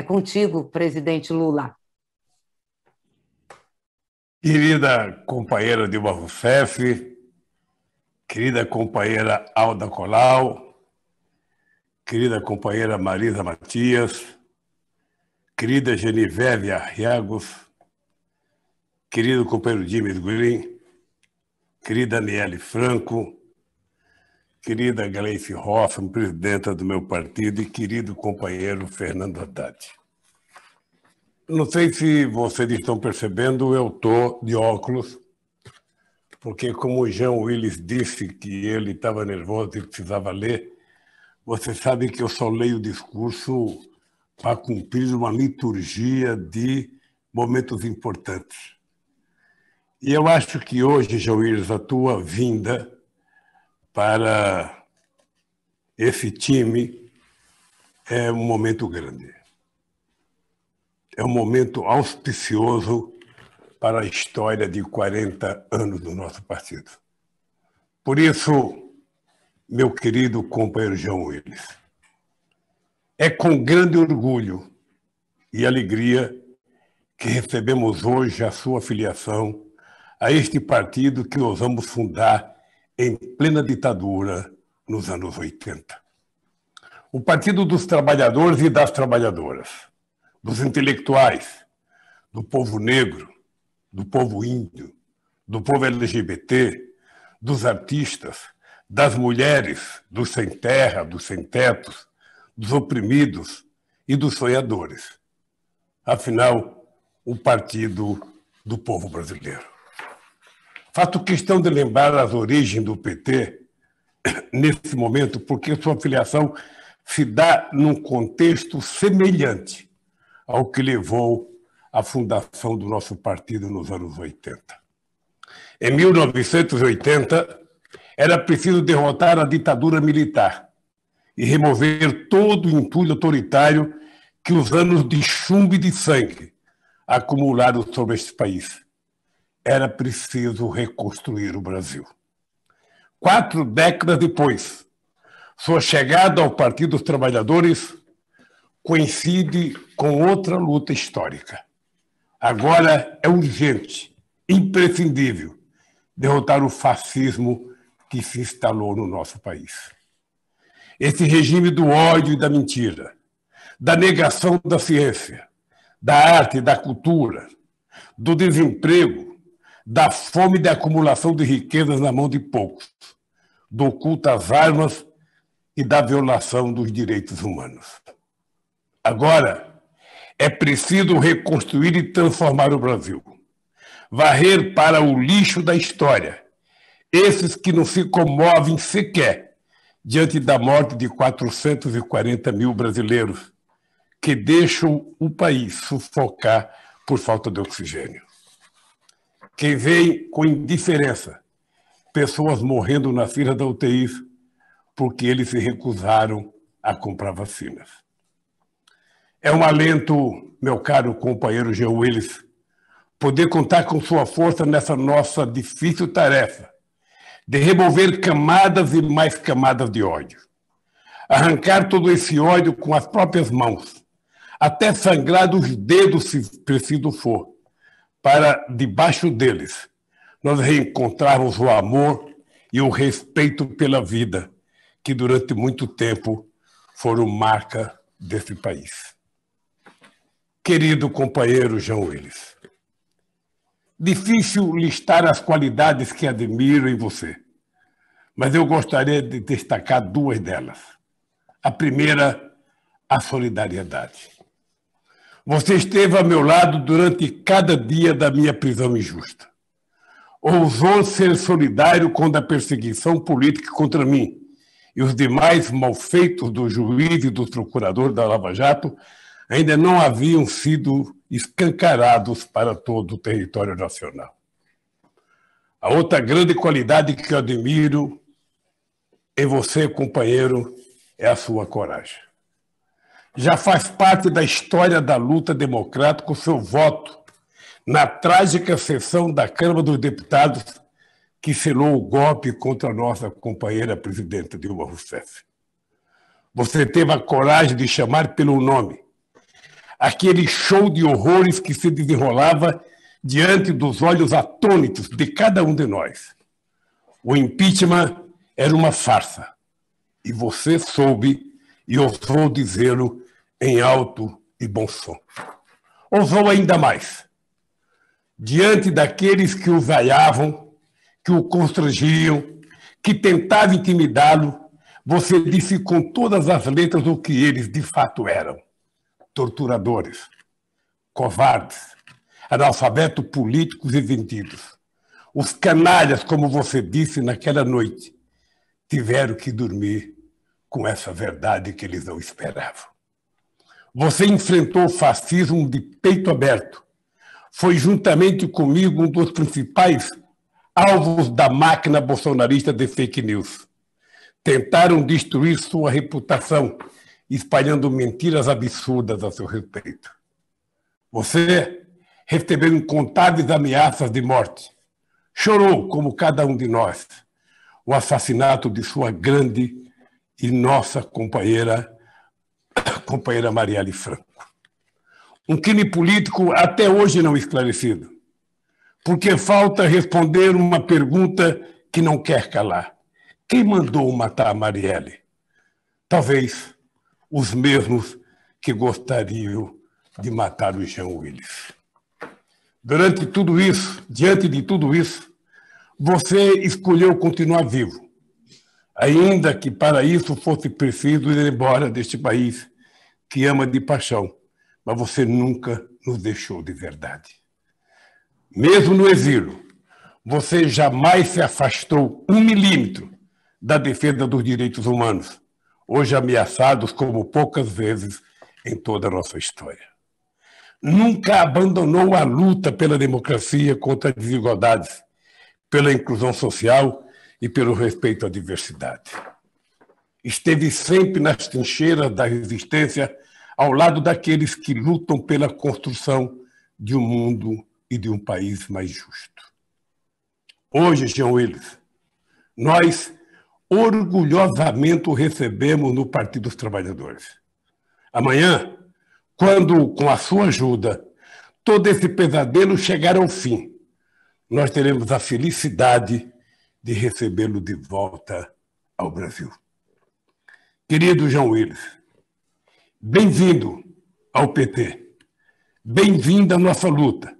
É contigo, presidente Lula. Querida companheira Dilma Rousseff, querida companheira Alda Colau, querida companheira Marisa Matias, querida Geniveve Arriagos, querido companheiro Dimes Green, querida Aniele Franco, querida Gleife Hoffman, presidenta do meu partido, e querido companheiro Fernando Haddad. Não sei se vocês estão percebendo, eu estou de óculos, porque como o Jean Willis disse que ele estava nervoso e precisava ler, você sabe que eu só leio o discurso para cumprir uma liturgia de momentos importantes. E eu acho que hoje, Jean Willis, a tua vinda para esse time é um momento grande. É um momento auspicioso para a história de 40 anos do nosso partido. Por isso, meu querido companheiro João Willis, é com grande orgulho e alegria que recebemos hoje a sua filiação a este partido que ousamos fundar em plena ditadura nos anos 80. O Partido dos Trabalhadores e das Trabalhadoras, dos intelectuais, do povo negro, do povo índio, do povo LGBT, dos artistas, das mulheres, dos sem terra, dos sem tetos, dos oprimidos e dos sonhadores. Afinal, o partido do povo brasileiro. Faço questão de lembrar as origens do PT nesse momento, porque sua filiação se dá num contexto semelhante ao que levou à fundação do nosso partido nos anos 80. Em 1980, era preciso derrotar a ditadura militar e remover todo o impulso autoritário que os anos de chumbo e de sangue acumularam sobre este país era preciso reconstruir o Brasil. Quatro décadas depois, sua chegada ao Partido dos Trabalhadores coincide com outra luta histórica. Agora é urgente, imprescindível, derrotar o fascismo que se instalou no nosso país. Esse regime do ódio e da mentira, da negação da ciência, da arte e da cultura, do desemprego, da fome de acumulação de riquezas na mão de poucos, do culto às armas e da violação dos direitos humanos. Agora, é preciso reconstruir e transformar o Brasil, varrer para o lixo da história esses que não se comovem sequer diante da morte de 440 mil brasileiros que deixam o país sufocar por falta de oxigênio que veem com indiferença pessoas morrendo na fila da UTI porque eles se recusaram a comprar vacinas. É um alento, meu caro companheiro Jean Willis, poder contar com sua força nessa nossa difícil tarefa de remover camadas e mais camadas de ódio. Arrancar todo esse ódio com as próprias mãos, até sangrar os dedos se preciso for para debaixo deles nós reencontrarmos o amor e o respeito pela vida, que durante muito tempo foram marca desse país. Querido companheiro João Willis, difícil listar as qualidades que admiro em você, mas eu gostaria de destacar duas delas. A primeira, a solidariedade. Você esteve a meu lado durante cada dia da minha prisão injusta. Ousou ser solidário com a perseguição política contra mim e os demais malfeitos do juiz e do procurador da Lava Jato ainda não haviam sido escancarados para todo o território nacional. A outra grande qualidade que eu admiro em você, companheiro, é a sua coragem já faz parte da história da luta democrática com seu voto na trágica sessão da Câmara dos Deputados que selou o golpe contra a nossa companheira presidenta Dilma Rousseff. Você teve a coragem de chamar pelo nome aquele show de horrores que se desenrolava diante dos olhos atônitos de cada um de nós. O impeachment era uma farsa e você soube e ousou dizê-lo em alto e bom som. Ousou ainda mais, diante daqueles que o vaiavam, que o constrangiam, que tentavam intimidá-lo, você disse com todas as letras o que eles de fato eram: torturadores, covardes, analfabetos políticos e vendidos. Os canalhas, como você disse naquela noite, tiveram que dormir com essa verdade que eles não esperavam. Você enfrentou o fascismo de peito aberto. Foi juntamente comigo um dos principais alvos da máquina bolsonarista de fake news. Tentaram destruir sua reputação, espalhando mentiras absurdas a seu respeito. Você recebeu incontáveis ameaças de morte. Chorou, como cada um de nós, o assassinato de sua grande e nossa companheira, companheira Marielle Franco. Um crime político até hoje não esclarecido, porque falta responder uma pergunta que não quer calar. Quem mandou matar a Marielle? Talvez os mesmos que gostariam de matar o Jean Willis. Durante tudo isso, diante de tudo isso, você escolheu continuar vivo ainda que para isso fosse preciso ir embora deste país que ama de paixão, mas você nunca nos deixou de verdade. Mesmo no exílio, você jamais se afastou um milímetro da defesa dos direitos humanos, hoje ameaçados como poucas vezes em toda a nossa história. Nunca abandonou a luta pela democracia contra as desigualdades, pela inclusão social e pelo respeito à diversidade. Esteve sempre nas trincheiras da resistência, ao lado daqueles que lutam pela construção de um mundo e de um país mais justo. Hoje, Jean Willis, nós orgulhosamente o recebemos no Partido dos Trabalhadores. Amanhã, quando, com a sua ajuda, todo esse pesadelo chegar ao fim, nós teremos a felicidade de recebê-lo de volta ao Brasil. Querido João Willis, bem-vindo ao PT, bem-vindo à nossa luta,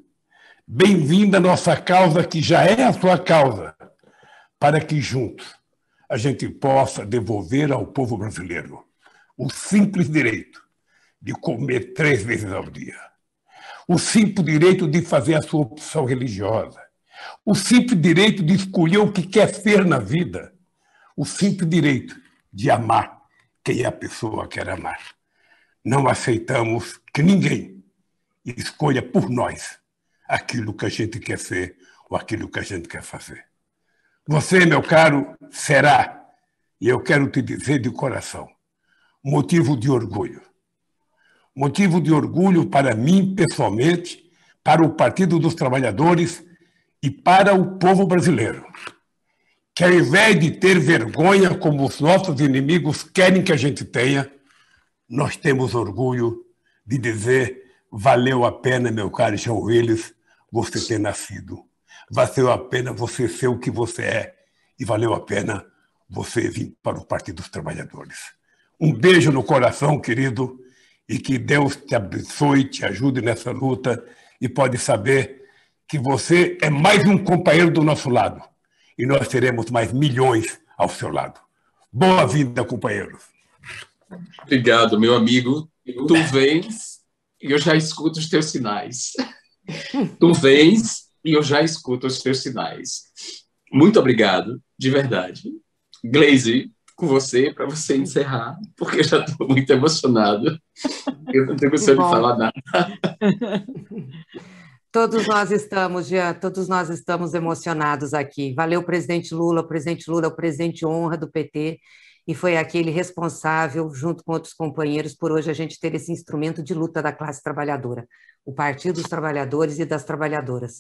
bem-vindo à nossa causa, que já é a sua causa, para que juntos a gente possa devolver ao povo brasileiro o simples direito de comer três vezes ao dia, o simples direito de fazer a sua opção religiosa, o simples direito de escolher o que quer ser na vida. O simples direito de amar quem a pessoa quer amar. Não aceitamos que ninguém escolha por nós aquilo que a gente quer ser ou aquilo que a gente quer fazer. Você, meu caro, será, e eu quero te dizer de coração, motivo de orgulho. Motivo de orgulho para mim pessoalmente, para o Partido dos Trabalhadores e para o povo brasileiro, que ao invés de ter vergonha como os nossos inimigos querem que a gente tenha, nós temos orgulho de dizer valeu a pena, meu caro João Willis, você ter nascido. Valeu a pena você ser o que você é e valeu a pena você vir para o Partido dos Trabalhadores. Um beijo no coração, querido, e que Deus te abençoe, te ajude nessa luta e pode saber que você é mais um companheiro do nosso lado e nós teremos mais milhões ao seu lado. Boa vinda, companheiros. Obrigado, meu amigo. Tu vens e eu já escuto os teus sinais. Tu vens e eu já escuto os teus sinais. Muito obrigado, de verdade. Glaze, com você para você encerrar, porque eu já estou muito emocionado. Eu não tenho condição de falar nada. Todos nós estamos, Jean, todos nós estamos emocionados aqui. Valeu, presidente Lula. O presidente Lula é o presidente honra do PT e foi aquele responsável, junto com outros companheiros, por hoje a gente ter esse instrumento de luta da classe trabalhadora, o Partido dos Trabalhadores e das Trabalhadoras.